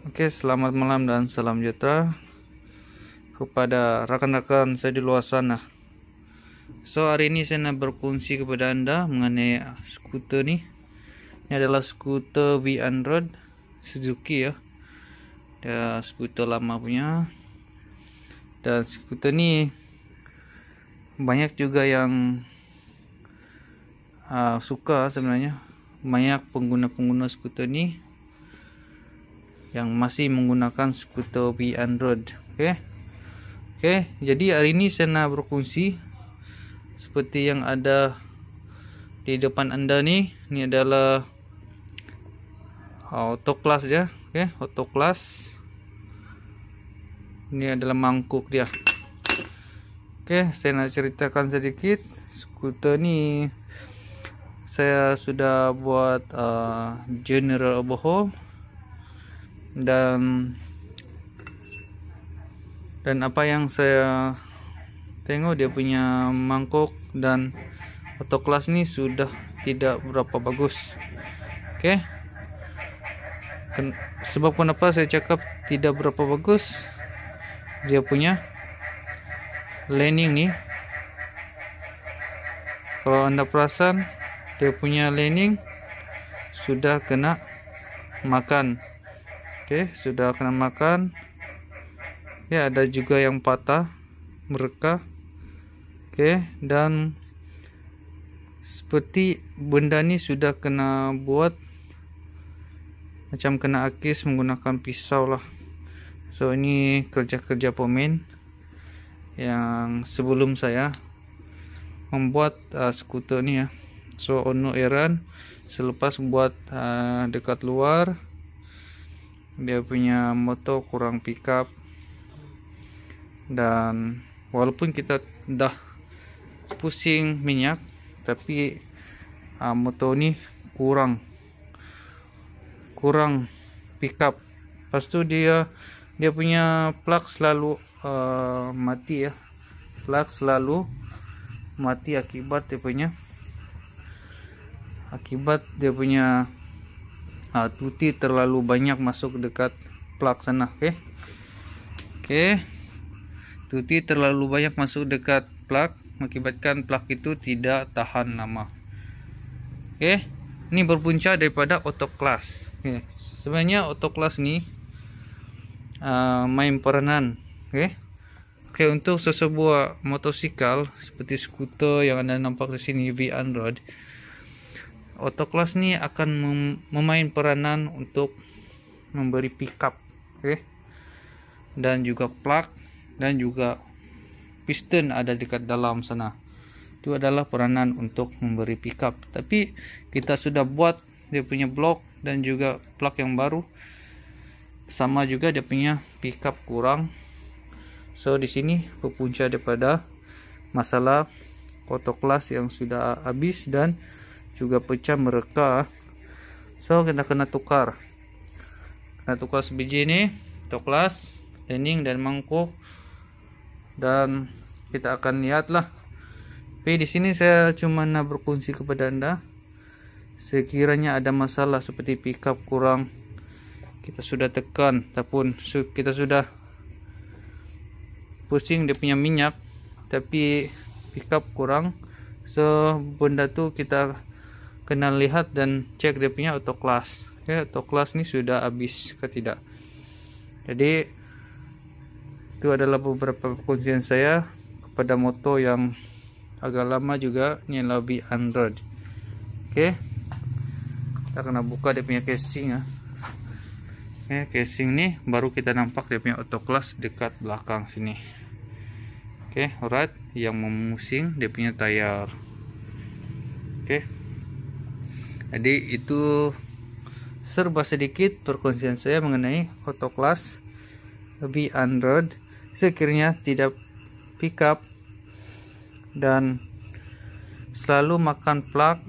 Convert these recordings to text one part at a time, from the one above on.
Okey, selamat malam dan salam sejahtera kepada rakan-rakan saya di luar sana. So, hari ini saya nak berkongsi kepada anda mengenai skuter ni. Ini adalah skuter v android Suzuki ya. Dia skuter lama punya. Dan skuter ni banyak juga yang uh, suka sebenarnya. Banyak pengguna-pengguna skuter ni yang masih menggunakan Scootobi Android. Oke. Okay? Oke, okay, jadi hari ini saya nak berfungsi seperti yang ada di depan Anda nih. Ini adalah uh, auto class ya. Oke, okay, auto class. Ini adalah mangkuk dia. Oke, saya ceritakan sedikit skuter nih. Saya sudah buat uh, general overhaul dan dan apa yang saya tengok dia punya mangkok dan kelas ini sudah tidak berapa bagus oke okay? sebab kenapa saya cakap tidak berapa bagus dia punya landing nih kalau anda perasan dia punya landing sudah kena makan Oke, sudah kena makan. Ya, ada juga yang patah, mereka. Oke, dan seperti benda ini sudah kena buat macam kena akis menggunakan pisau lah. So ini kerja-kerja pemain yang sebelum saya membuat uh, skuter ini ya. So Ono Eran selepas buat uh, dekat luar dia punya motor kurang pickup dan walaupun kita dah pusing minyak tapi uh, moto ini kurang kurang pickup pas tu dia dia punya plug selalu uh, mati ya plug selalu mati akibat dia punya akibat dia punya nah, tuti terlalu banyak masuk dekat plak sana oke okay? oke okay. tuti terlalu banyak masuk dekat plak mengakibatkan plak itu tidak tahan lama oke okay. ini berpunca daripada otoklas oke. sebenarnya otoklas ini uh, main peranan oke Oke okay, untuk sesebuah motosikal seperti skuter yang anda nampak di sini V Android Otoklas nih akan mem memain peranan untuk memberi pickup, oke? Okay? Dan juga plug dan juga piston ada dekat dalam sana. Itu adalah peranan untuk memberi pickup. Tapi kita sudah buat dia punya blok dan juga plug yang baru. Sama juga dia punya pickup kurang. So di sini kepunca daripada masalah otoklas yang sudah habis dan juga pecah mereka so kita kena tukar kena tukar sebiji ini toklas lining dan mangkuk dan kita akan lihat lah, tapi di sini saya cuma nak berfungsi kepada anda sekiranya ada masalah seperti pickup kurang kita sudah tekan ataupun kita sudah pusing dia punya minyak tapi pickup kurang so benda tu kita kenal lihat dan cek dia punya auto class ya auto class ini sudah habis ke tidak jadi itu adalah beberapa kuncian saya kepada moto yang agak lama juga ini lebih Android oke kita kena buka dia punya casing ya Oke, casing nih baru kita nampak dia punya class dekat belakang sini oke okay, alright yang memusing dia punya tayar oke okay jadi itu serba sedikit perkongsian saya mengenai otoklas lebih Android sekiranya tidak pick up dan selalu makan plak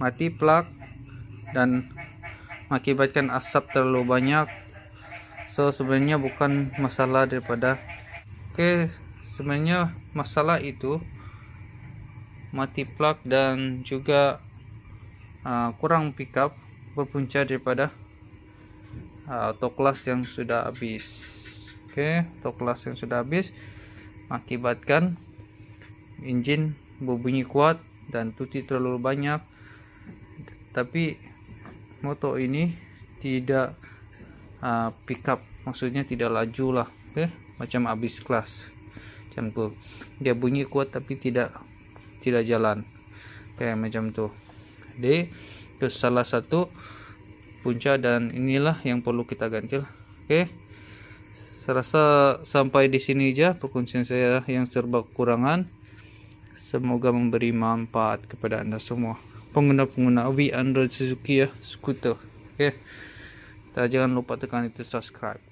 mati plak dan mengakibatkan asap terlalu banyak so sebenarnya bukan masalah daripada oke okay, sebenarnya masalah itu mati plak dan juga Ah, kurang pick up berpunca daripada uh, ah, toklas yang sudah habis oke okay, toklas yang sudah habis mengakibatkan engine berbunyi kuat dan tuti terlalu banyak tapi motor ini tidak uh, pick up maksudnya tidak laju lah okay? macam habis kelas macam tuh dia bunyi kuat tapi tidak tidak jalan kayak macam tuh D ke salah satu punca dan inilah yang perlu kita ganti Oke. Saya rasa sampai di sini aja perkuncian saya yang serba kekurangan. Semoga memberi manfaat kepada Anda semua. Pengguna-pengguna Wi Android Suzuki ya, skuter. Oke. kita jangan lupa tekan itu subscribe.